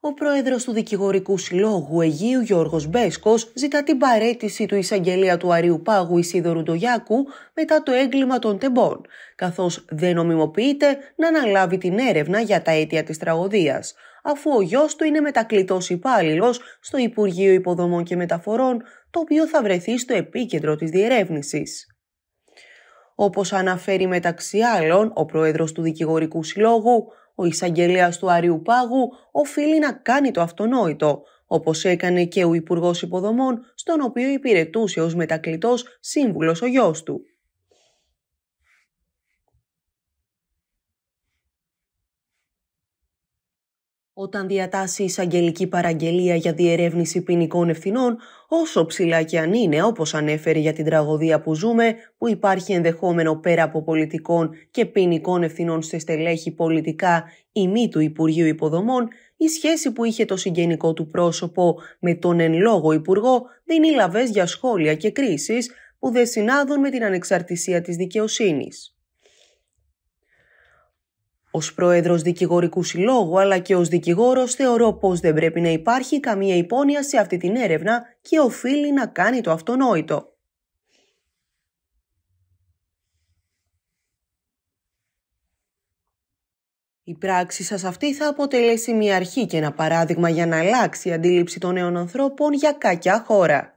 ο πρόεδρος του Δικηγορικού Συλλόγου Αιγίου Γιώργος Μπέσκος ζητά την παρέτηση του εισαγγελία του Αριού Πάγου Ισίδωρου Ντογιάκου μετά το έγκλημα των τεμπών, καθώς δεν νομιμοποιείται να αναλάβει την έρευνα για τα αίτια της τραγωδίας, αφού ο γιος του είναι μετακλητός υπάλληλος στο Υπουργείο Υποδομών και Μεταφορών, το οποίο θα βρεθεί στο επίκεντρο της διερεύνησης. Όπως αναφέρει μεταξύ άλλων ο πρόεδρος του Δικηγορικού Συλλόγου, ο εισαγγελέας του Αριού Πάγου οφείλει να κάνει το αυτονόητο, όπως έκανε και ο Υπουργός Υποδομών, στον οποίο υπηρετούσε ως μετακλητός σύμβουλος ο γιος του. Όταν διατάσσει εισαγγελική παραγγελία για διερεύνηση ποινικών ευθυνών, όσο ψηλά και αν είναι, όπως ανέφερε για την τραγωδία που ζούμε, που υπάρχει ενδεχόμενο πέρα από πολιτικών και ποινικών ευθυνών σε στελέχη πολιτικά ή μη του Υπουργείου Υποδομών, η σχέση που είχε το συγγενικό του πρόσωπο με τον εν λόγω Υπουργό δίνει λαβές για σχόλια και κρίσεις που δεν συνάδουν με την ανεξαρτησία της δικαιοσύνης. Ως πρόεδρος δικηγορικού συλλόγου αλλά και ως δικηγόρος, θεωρώ πως δεν πρέπει να υπάρχει καμία υπόνοια σε αυτή την έρευνα και οφείλει να κάνει το αυτονόητο. Η πράξη σας αυτή θα αποτελέσει μια αρχή και ένα παράδειγμα για να αλλάξει η αντίληψη των νέων ανθρώπων για κακιά χώρα.